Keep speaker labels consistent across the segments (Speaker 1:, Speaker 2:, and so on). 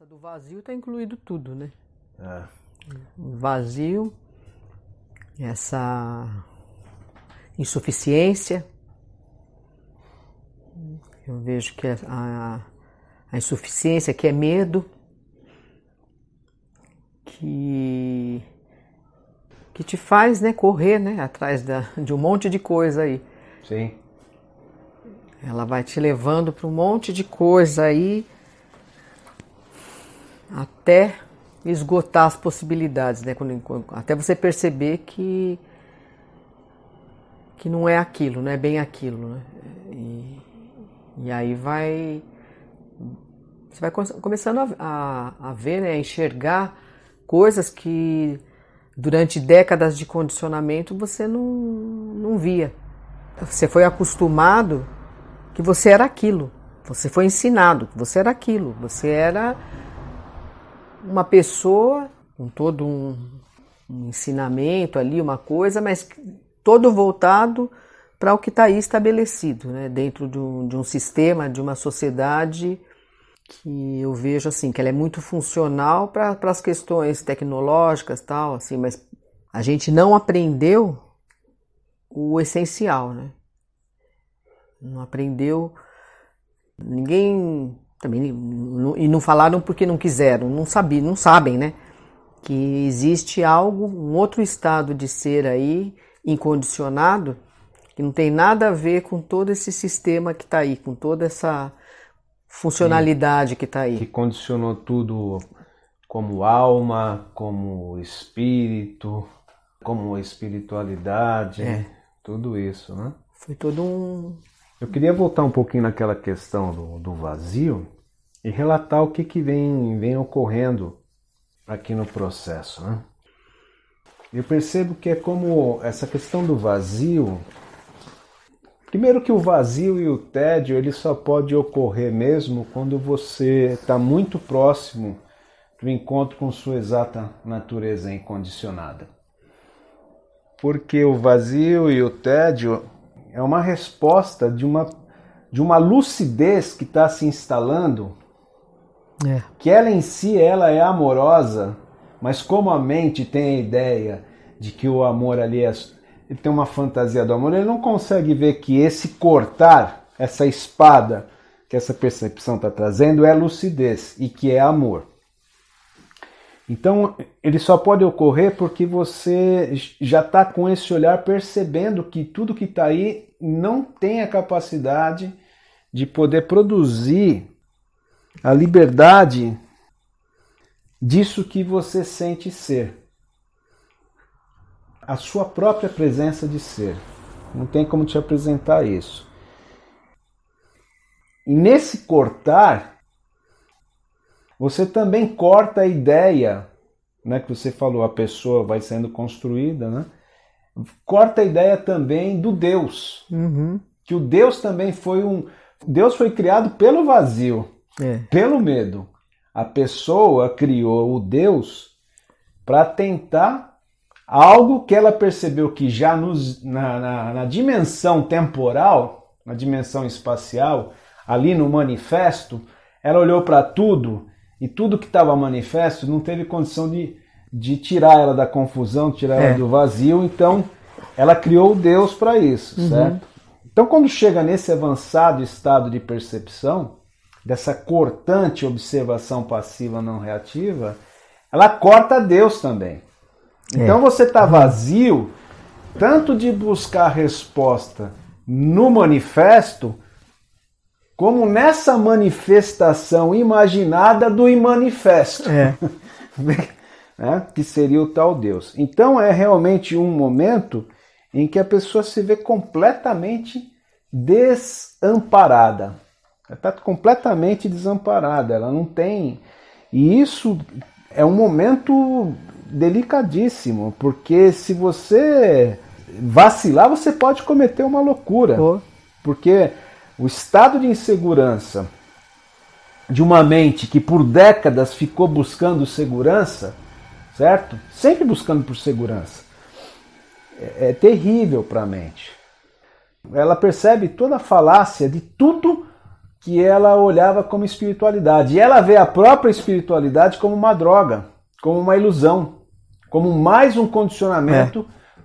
Speaker 1: Essa do vazio está incluído tudo, né? É. O vazio, essa insuficiência. Eu vejo que a, a insuficiência que é medo, que, que te faz né, correr né, atrás da, de um monte de coisa aí. Sim. Ela vai te levando para um monte de coisa aí até esgotar as possibilidades, né? Quando, quando, até você perceber que que não é aquilo, não é bem aquilo, né? E, e aí vai você vai começando a, a, a ver, né? A enxergar coisas que durante décadas de condicionamento você não, não via. Você foi acostumado que você era aquilo. Você foi ensinado que você era aquilo. Você era uma pessoa com todo um, um ensinamento ali, uma coisa, mas todo voltado para o que está aí estabelecido, né? dentro de um, de um sistema, de uma sociedade que eu vejo assim que ela é muito funcional para as questões tecnológicas tal assim mas a gente não aprendeu o essencial né não aprendeu ninguém também e não falaram porque não quiseram, não sabiam, não sabem, né? Que existe algo, um outro estado de ser aí incondicionado que não tem nada a ver com todo esse sistema que está aí, com toda essa funcionalidade Sim, que está aí.
Speaker 2: Que condicionou tudo como alma, como espírito, como espiritualidade, é. tudo isso, né? Foi todo um eu queria voltar um pouquinho naquela questão do, do vazio e relatar o que, que vem, vem ocorrendo aqui no processo. Né? Eu percebo que é como essa questão do vazio. Primeiro que o vazio e o tédio ele só pode ocorrer mesmo quando você está muito próximo do encontro com sua exata natureza incondicionada. Porque o vazio e o tédio é uma resposta de uma, de uma lucidez que está se instalando, é. que ela em si ela é amorosa, mas como a mente tem a ideia de que o amor ali é, ele tem uma fantasia do amor, ele não consegue ver que esse cortar, essa espada que essa percepção está trazendo é lucidez e que é amor. Então, ele só pode ocorrer porque você já está com esse olhar percebendo que tudo que está aí não tem a capacidade de poder produzir a liberdade disso que você sente ser. A sua própria presença de ser. Não tem como te apresentar isso. E nesse cortar, você também corta a ideia, né, que você falou, a pessoa vai sendo construída, né? Corta a ideia também do Deus, uhum. que o Deus também foi um, Deus foi criado pelo vazio, é. pelo medo. A pessoa criou o Deus para tentar algo que ela percebeu que já nos, na, na, na, dimensão temporal, na dimensão espacial, ali no manifesto, ela olhou para tudo e tudo que estava manifesto não teve condição de, de tirar ela da confusão, tirar ela é. do vazio, então ela criou Deus para isso, uhum. certo? Então, quando chega nesse avançado estado de percepção, dessa cortante observação passiva não reativa, ela corta Deus também. Então é. você está vazio tanto de buscar resposta no manifesto, como nessa manifestação imaginada do imanifesto, é. né? que seria o tal Deus. Então é realmente um momento em que a pessoa se vê completamente desamparada. está completamente desamparada, ela não tem. E isso é um momento delicadíssimo, porque se você vacilar, você pode cometer uma loucura. Oh. Porque o estado de insegurança de uma mente que por décadas ficou buscando segurança, certo? Sempre buscando por segurança. É, é terrível para a mente. Ela percebe toda a falácia de tudo que ela olhava como espiritualidade. E ela vê a própria espiritualidade como uma droga, como uma ilusão, como mais um condicionamento é.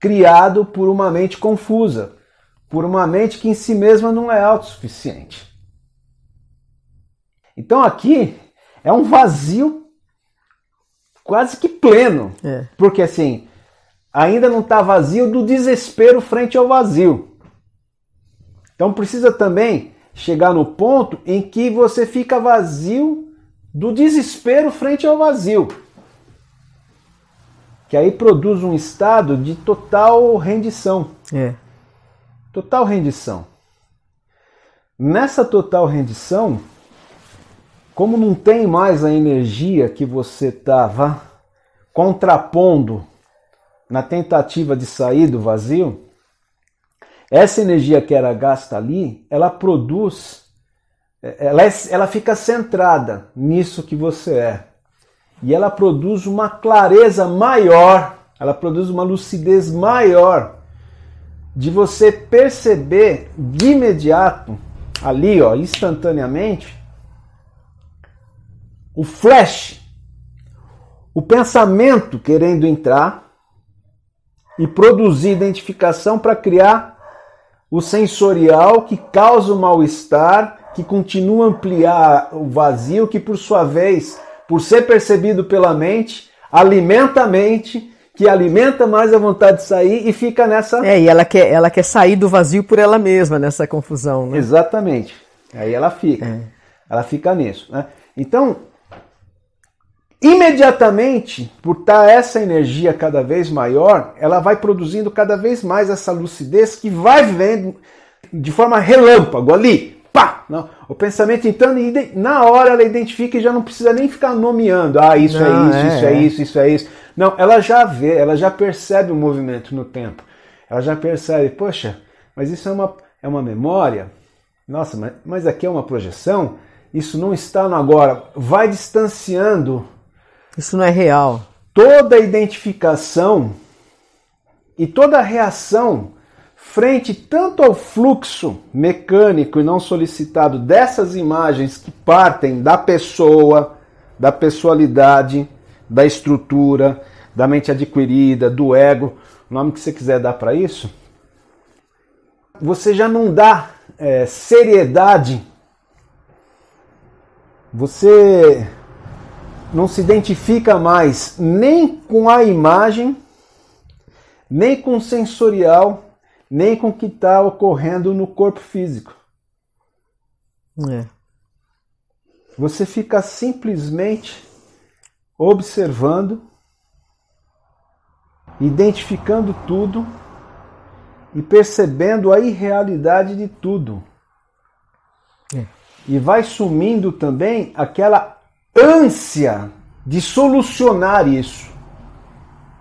Speaker 2: criado por uma mente confusa por uma mente que em si mesma não é autossuficiente. Então aqui é um vazio quase que pleno, é. porque assim ainda não está vazio do desespero frente ao vazio. Então precisa também chegar no ponto em que você fica vazio do desespero frente ao vazio. Que aí produz um estado de total rendição. É. Total rendição. Nessa total rendição, como não tem mais a energia que você estava contrapondo na tentativa de sair do vazio, essa energia que era gasta ali, ela produz, é, ela, é, ela fica centrada nisso que você é. E ela produz uma clareza maior, ela produz uma lucidez maior de você perceber de imediato, ali, ó, instantaneamente, o flash, o pensamento querendo entrar e produzir identificação para criar o sensorial que causa o mal-estar, que continua a ampliar o vazio, que por sua vez, por ser percebido pela mente, alimenta a mente que alimenta mais a vontade de sair e fica nessa. É, e ela quer, ela quer sair do vazio por ela mesma nessa confusão, né? Exatamente. Aí ela fica. É. Ela fica nisso. Né? Então, imediatamente, por estar essa energia cada vez maior, ela vai produzindo cada vez mais essa lucidez que vai vendo de forma relâmpago ali. Pá! Não. O pensamento, então, na hora ela identifica e já não precisa nem ficar nomeando. Ah, isso é não, é isso, é, isso é, é isso, isso é isso não, ela já vê, ela já percebe o movimento no tempo. Ela já percebe, poxa, mas isso é uma, é uma memória? Nossa, mas, mas aqui é uma projeção? Isso não está no agora. Vai distanciando. Isso não é real. Toda a identificação e toda a reação frente tanto ao fluxo mecânico e não solicitado dessas imagens que partem da pessoa, da pessoalidade, da estrutura, da mente adquirida, do ego, o nome que você quiser dar para isso, você já não dá é, seriedade, você não se identifica mais nem com a imagem, nem com o sensorial, nem com o que está ocorrendo no corpo físico. É. Você fica simplesmente observando, identificando tudo e percebendo a irrealidade de tudo. É. E vai sumindo também aquela ânsia de solucionar isso.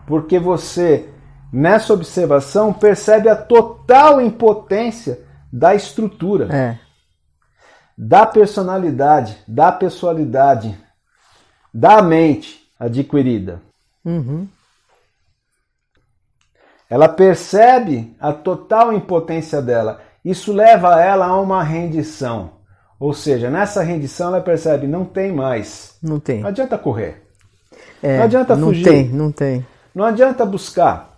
Speaker 2: Porque você, nessa observação, percebe a total impotência da estrutura, é. da personalidade, da pessoalidade, da mente adquirida. Uhum. Ela percebe a total impotência dela. Isso leva ela a uma rendição. Ou seja, nessa rendição ela percebe, não tem mais. Não tem. Não adianta correr. É, não adianta não fugir. Não tem, não tem. Não adianta buscar.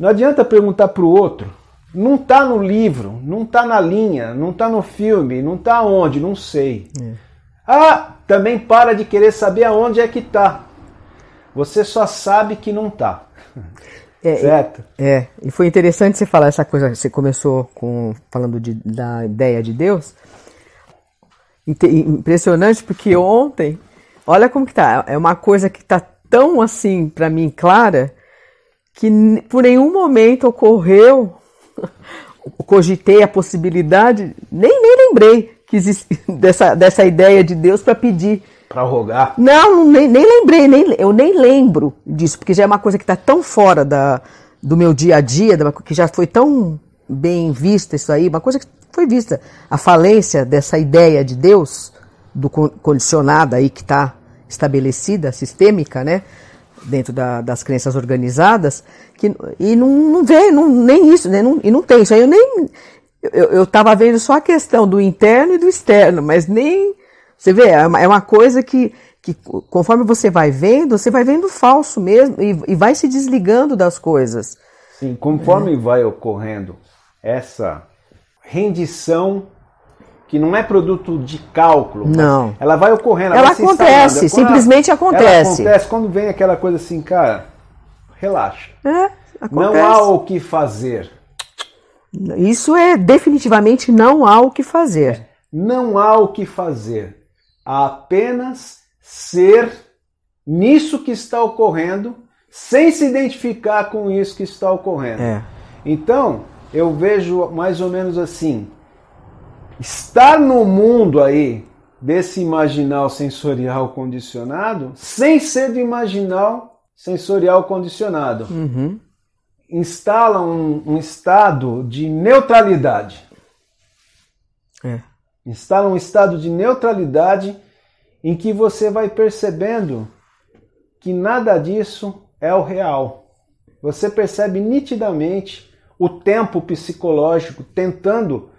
Speaker 2: Não adianta perguntar para o outro. Não está no livro, não está na linha, não está no filme, não está onde, não sei. É. Ah, também para de querer saber aonde é que tá. Você só sabe que não tá. É, certo?
Speaker 1: é, e foi interessante você falar essa coisa, você começou com falando de, da ideia de Deus. Impressionante porque ontem, olha como que tá, é uma coisa que tá tão assim para mim clara que por nenhum momento ocorreu cogitei a possibilidade, nem nem lembrei que existe, dessa, dessa ideia de Deus para pedir. Para rogar. Não, nem, nem lembrei, nem, eu nem lembro disso, porque já é uma coisa que está tão fora da, do meu dia a dia, que já foi tão bem vista isso aí, uma coisa que foi vista. A falência dessa ideia de Deus, do condicionada aí que está estabelecida, sistêmica, né? Dentro da, das crenças organizadas, que, e não, não vê, não, nem isso, né? Não, e não tem. Isso aí eu nem, eu estava vendo só a questão do interno e do externo, mas nem. Você vê, é, é uma, coisa que, que, conforme você vai vendo, você vai vendo falso mesmo e, e vai se desligando das
Speaker 2: coisas. Sim, conforme é. vai ocorrendo essa rendição que não é produto de cálculo. Não. Ela vai ocorrendo. Ela, ela vai acontece, simplesmente ela, acontece. Ela acontece quando vem aquela coisa assim, cara, relaxa. É, acontece. Não há o que fazer. Isso é definitivamente não há o que fazer. Não há o que fazer. Há apenas ser nisso que está ocorrendo, sem se identificar com isso que está ocorrendo. É. Então, eu vejo mais ou menos assim: estar no mundo aí desse imaginal sensorial condicionado, sem ser do imaginal sensorial condicionado. Uhum instala um, um estado de neutralidade. É. Instala um estado de neutralidade em que você vai percebendo que nada disso é o real. Você percebe nitidamente o tempo psicológico tentando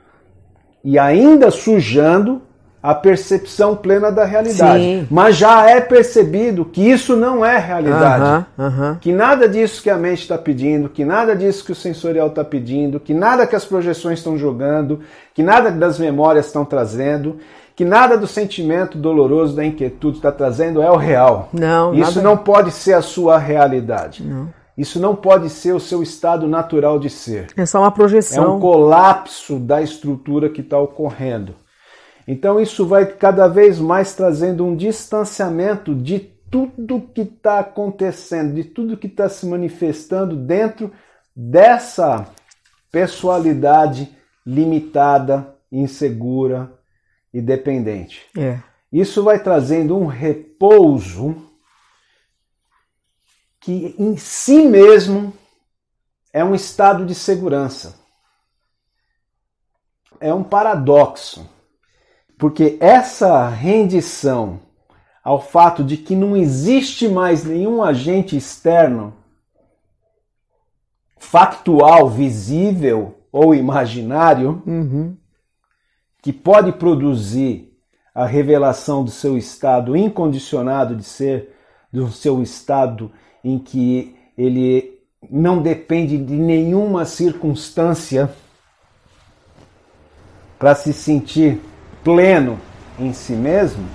Speaker 2: e ainda sujando a percepção plena da realidade. Sim. Mas já é percebido que isso não é realidade. Uh -huh, uh -huh. Que nada disso que a mente está pedindo, que nada disso que o sensorial está pedindo, que nada que as projeções estão jogando, que nada das memórias estão trazendo, que nada do sentimento doloroso, da inquietude está trazendo é o real.
Speaker 1: Não, isso nada... não
Speaker 2: pode ser a sua realidade. Não. Isso não pode ser o seu estado natural de ser.
Speaker 1: É só uma projeção. É um
Speaker 2: colapso da estrutura que está ocorrendo. Então isso vai cada vez mais trazendo um distanciamento de tudo que está acontecendo, de tudo que está se manifestando dentro dessa pessoalidade limitada, insegura e dependente. É. Isso vai trazendo um repouso que em si mesmo é um estado de segurança. É um paradoxo. Porque essa rendição ao fato de que não existe mais nenhum agente externo factual, visível ou imaginário uhum. que pode produzir a revelação do seu estado incondicionado de ser, do seu estado em que ele não depende de nenhuma circunstância para se sentir pleno em si mesmo,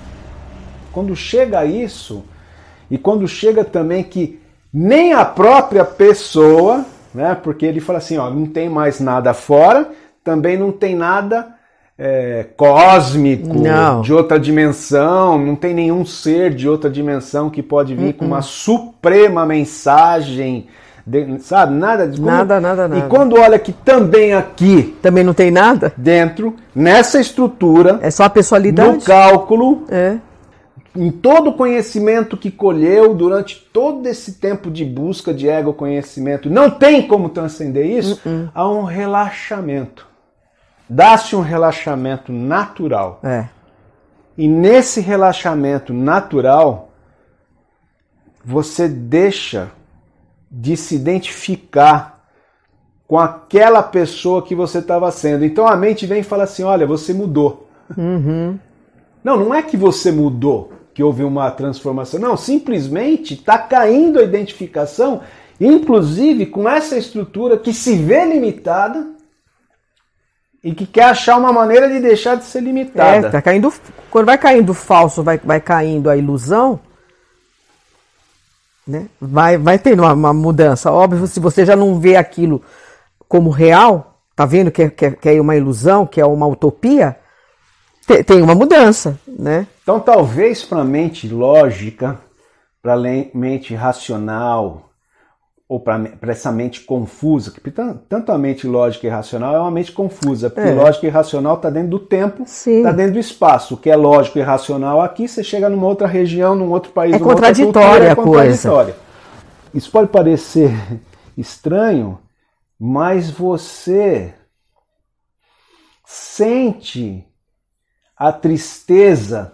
Speaker 2: quando chega a isso, e quando chega também que nem a própria pessoa, né, porque ele fala assim, ó, não tem mais nada fora, também não tem nada é, cósmico, não. de outra dimensão, não tem nenhum ser de outra dimensão que pode vir uh -uh. com uma uhum. suprema mensagem de, sabe? Nada de nada, nada, nada. E quando
Speaker 1: olha que também aqui também não tem nada dentro
Speaker 2: nessa estrutura é só a pessoalidade no cálculo é. em todo o conhecimento que colheu durante todo esse tempo de busca de ego conhecimento não tem como transcender isso uh -uh. há um relaxamento dá-se um relaxamento natural é. e nesse relaxamento natural você deixa de se identificar com aquela pessoa que você estava sendo. Então a mente vem e fala assim: olha, você mudou. Uhum. Não, não é que você mudou, que houve uma transformação. Não, simplesmente está caindo a identificação, inclusive com essa estrutura que se vê limitada e que quer achar uma maneira de deixar de ser limitada. É, tá
Speaker 1: caindo, quando vai caindo falso, vai, vai caindo a ilusão, né? Vai, vai tendo uma, uma mudança. Óbvio, se você já não vê aquilo como real, tá vendo que é, que é, é uma ilusão, que é uma utopia, tem uma mudança.
Speaker 2: Né? Então, talvez para a mente lógica, para a mente racional, ou para essa mente confusa, que tanto a mente lógica e racional é uma mente confusa, porque é. lógica e racional está dentro do tempo, está dentro do espaço. O que é lógico e racional aqui, você chega numa outra região, num outro país, é contraditória cultura, é contraditória. Coisa. Isso pode parecer estranho, mas você sente a tristeza,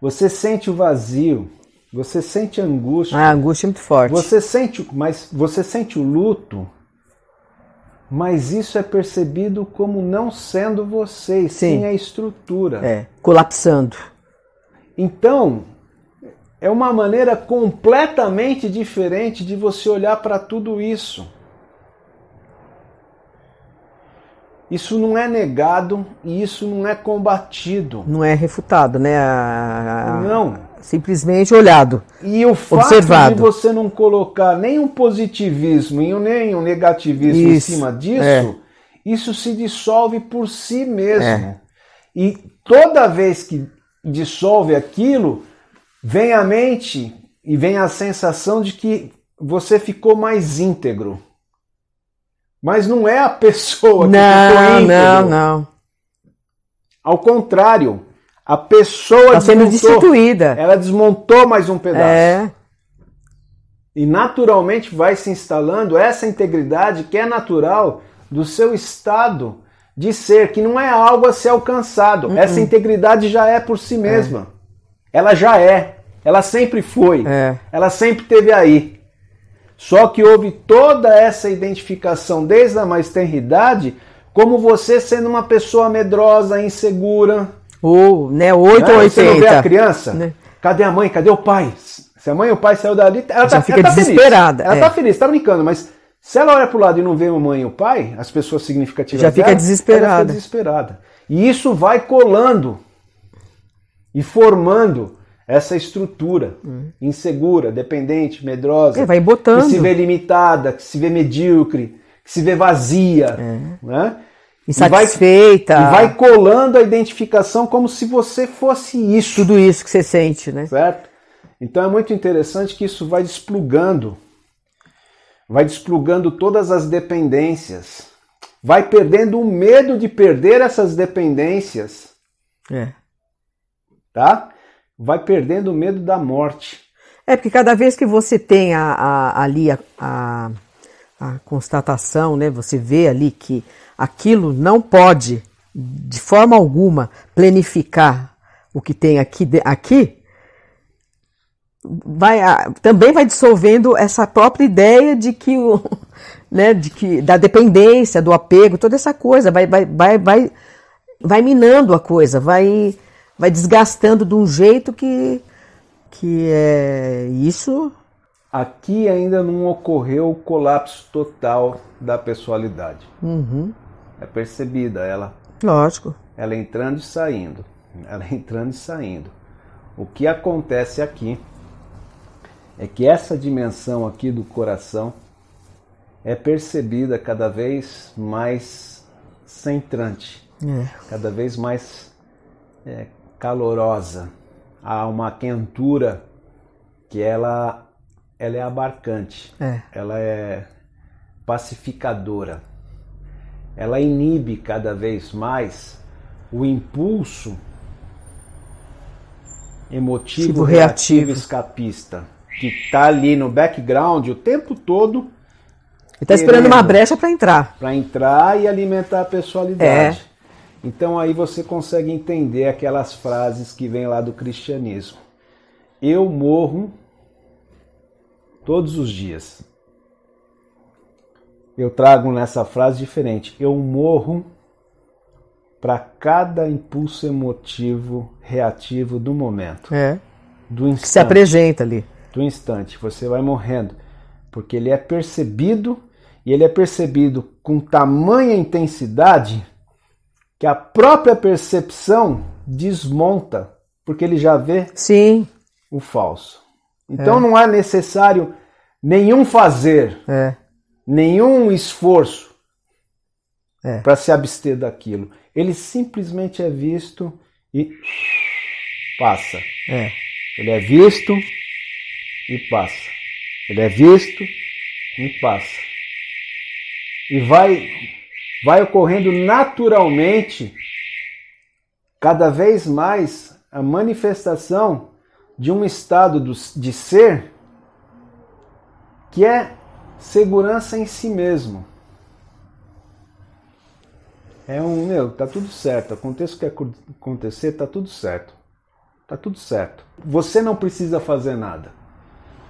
Speaker 2: você sente o vazio você sente angústia. Ah, angústia é muito forte. Você sente, mas você sente o luto, mas isso é percebido como não sendo você, sim, sim a estrutura. É,
Speaker 1: colapsando.
Speaker 2: Então, é uma maneira completamente diferente de você olhar para tudo isso. Isso não é negado e isso não é combatido. Não é refutado, né? A... Não simplesmente olhado. E o fato de você não colocar nenhum positivismo e nem um negativismo isso, em cima é. disso, é. isso se dissolve por si mesmo. É. E toda vez que dissolve aquilo, vem a mente e vem a sensação de que você ficou mais íntegro. Mas não é a pessoa que não, ficou íntegro. Não, não. Ao contrário, a pessoa tá sendo destituída. Ela desmontou mais um pedaço. É. E naturalmente vai se instalando essa integridade que é natural do seu estado de ser, que não é algo a ser alcançado. Uh -uh. Essa integridade já é por si é. mesma. É. Ela já é. Ela sempre foi. É. Ela sempre teve aí. Só que houve toda essa identificação desde a mais tenridade como você sendo uma pessoa medrosa, insegura, né, ou, né, 8 ou 80. Você não vê a criança? Né? Cadê a mãe? Cadê o pai? Se a mãe e o pai saiu dali, ela Já tá, fica ela tá desesperada. Ela tá é. feliz, tá brincando, mas se ela olha pro lado e não vê a mãe e o pai, as pessoas significativas Já fica desesperada. Ela fica desesperada. E isso vai colando e formando essa estrutura hum. insegura, dependente, medrosa. É, vai botando. Que se vê limitada, que se vê medíocre, que se vê vazia, é. né? Insatisfeita. E vai, e vai colando a identificação como se você fosse isso. Tudo isso que você sente, né? Certo? Então é muito interessante que isso vai desplugando, vai desplugando todas as dependências, vai perdendo o medo de perder essas dependências. É. Tá? Vai perdendo o medo da morte.
Speaker 1: É, porque cada vez que você tem a, a, ali a, a a constatação, né? Você vê ali que aquilo não pode, de forma alguma, planificar o que tem aqui, aqui vai, também vai dissolvendo essa própria ideia de que o, né, de que da dependência, do apego, toda essa coisa vai, vai, vai, vai, vai minando a coisa, vai, vai desgastando de um jeito que, que é isso
Speaker 2: Aqui ainda não ocorreu o colapso total da pessoalidade. Uhum. É percebida ela. Lógico. Ela entrando e saindo. Ela entrando e saindo. O que acontece aqui é que essa dimensão aqui do coração é percebida cada vez mais centrante, é. cada vez mais é, calorosa. Há uma quentura que ela ela é abarcante, é. ela é pacificadora, ela inibe cada vez mais o impulso emotivo, tipo, reativo. reativo, escapista, que está ali no background o tempo todo. E está esperando uma brecha para entrar. Para entrar e alimentar a pessoalidade. É. Então aí você consegue entender aquelas frases que vêm lá do cristianismo. Eu morro todos os dias. Eu trago nessa frase diferente. Eu morro para cada impulso emotivo reativo do momento.
Speaker 1: É. Do instante. Que se apresenta ali.
Speaker 2: Do instante. Você vai morrendo. Porque ele é percebido e ele é percebido com tamanha intensidade que a própria percepção desmonta, porque ele já vê Sim. o falso. Então é. não é necessário nenhum fazer, é. nenhum esforço é. para se abster daquilo. Ele simplesmente é visto e passa. É. Ele é visto e passa. Ele é visto e passa. E vai, vai ocorrendo naturalmente, cada vez mais, a manifestação de um estado de ser que é segurança em si mesmo. É um, meu, tá tudo certo, aconteça o que acontecer, tá tudo certo. Tá tudo certo. Você não precisa fazer nada.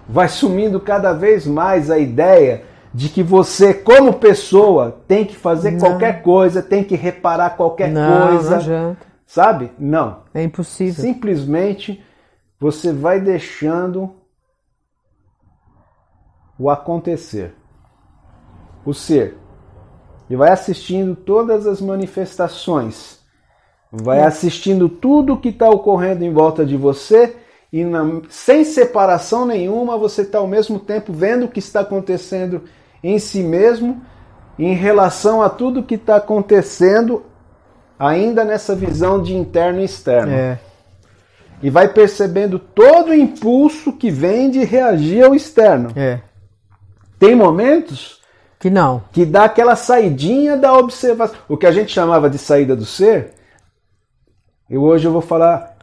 Speaker 2: Vai sumindo cada vez mais a ideia de que você, como pessoa, tem que fazer não. qualquer coisa, tem que reparar qualquer não, coisa. Não adianta. Sabe? Não. É impossível. Simplesmente você vai deixando o acontecer, o ser, e vai assistindo todas as manifestações, vai hum. assistindo tudo que está ocorrendo em volta de você e na, sem separação nenhuma você está ao mesmo tempo vendo o que está acontecendo em si mesmo em relação a tudo que está acontecendo ainda nessa visão de interno e externo. É e vai percebendo todo o impulso que vem de reagir ao externo. É. Tem momentos que não. Que dá aquela saidinha da observação. O que a gente chamava de saída do ser, eu hoje eu vou falar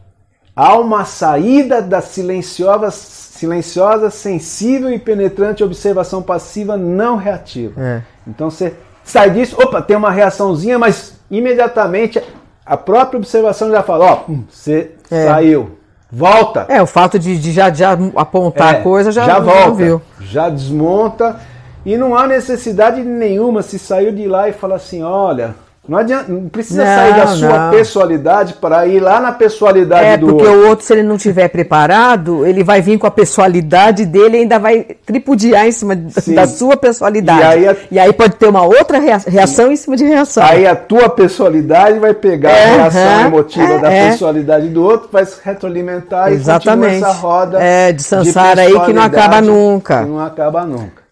Speaker 2: há uma saída da silenciosa, silenciosa, sensível e penetrante observação passiva não reativa. É. Então você sai disso, opa, tem uma reaçãozinha, mas imediatamente a própria observação já fala, ó, hum. você é. saiu, volta. É, o fato de, de já, já, apontar é, a coisa já, já volta, já desmonta e não há necessidade nenhuma se saiu de lá e falar assim, olha, não, adianta, não precisa não, sair da sua não. pessoalidade para ir lá na pessoalidade é, do outro. É, porque o
Speaker 1: outro, se ele não tiver preparado, ele vai vir com a pessoalidade dele e ainda vai tripudiar em cima Sim. da sua pessoalidade. E aí, a... e aí, pode ter uma outra reação Sim. em cima de reação. Aí a tua pessoalidade
Speaker 2: vai pegar é, a reação é, emotiva da pessoalidade do outro, vai se retroalimentar Exatamente. e continua essa roda é, de, de aí que não acaba nunca. Que não acaba nunca.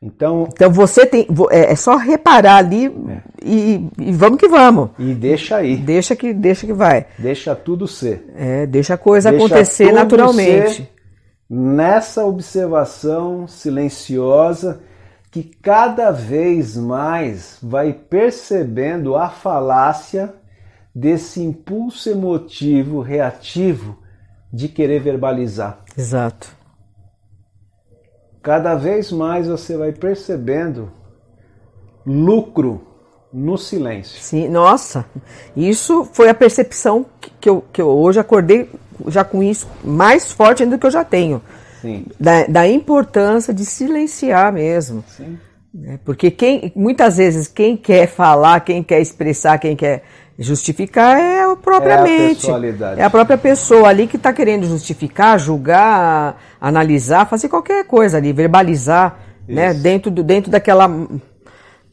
Speaker 1: Então, então você tem. É, é só reparar ali é. e, e, vamos que vamos.
Speaker 2: E deixa aí. Deixa que, deixa que vai. Deixa tudo ser. É, deixa a coisa deixa acontecer naturalmente. nessa observação silenciosa que cada vez mais vai percebendo a falácia desse impulso emotivo reativo de querer verbalizar. Exato cada vez mais você vai percebendo lucro no silêncio. Sim, nossa,
Speaker 1: isso foi a percepção que eu, que eu hoje acordei já com isso mais forte ainda do que eu já tenho. Sim. Da, da importância de silenciar mesmo. Sim. Né, porque quem, muitas vezes quem quer falar, quem quer expressar, quem quer Justificar é, é a própria é mente. A é a própria pessoa ali que está querendo justificar, julgar, analisar, fazer qualquer coisa ali, verbalizar, né, Isso. né? Dentro, do, dentro daquela.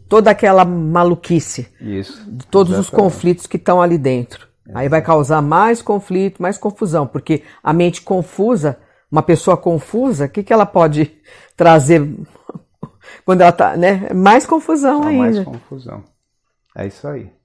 Speaker 1: toda aquela maluquice.
Speaker 2: Isso. De
Speaker 1: todos Exatamente. os conflitos que estão ali dentro. Aí vai causar mais conflito, mais confusão, porque a mente confusa, uma pessoa confusa, o que, que ela pode trazer quando ela está, né? É mais confusão Só tá ainda. Mais
Speaker 2: confusão. É isso aí.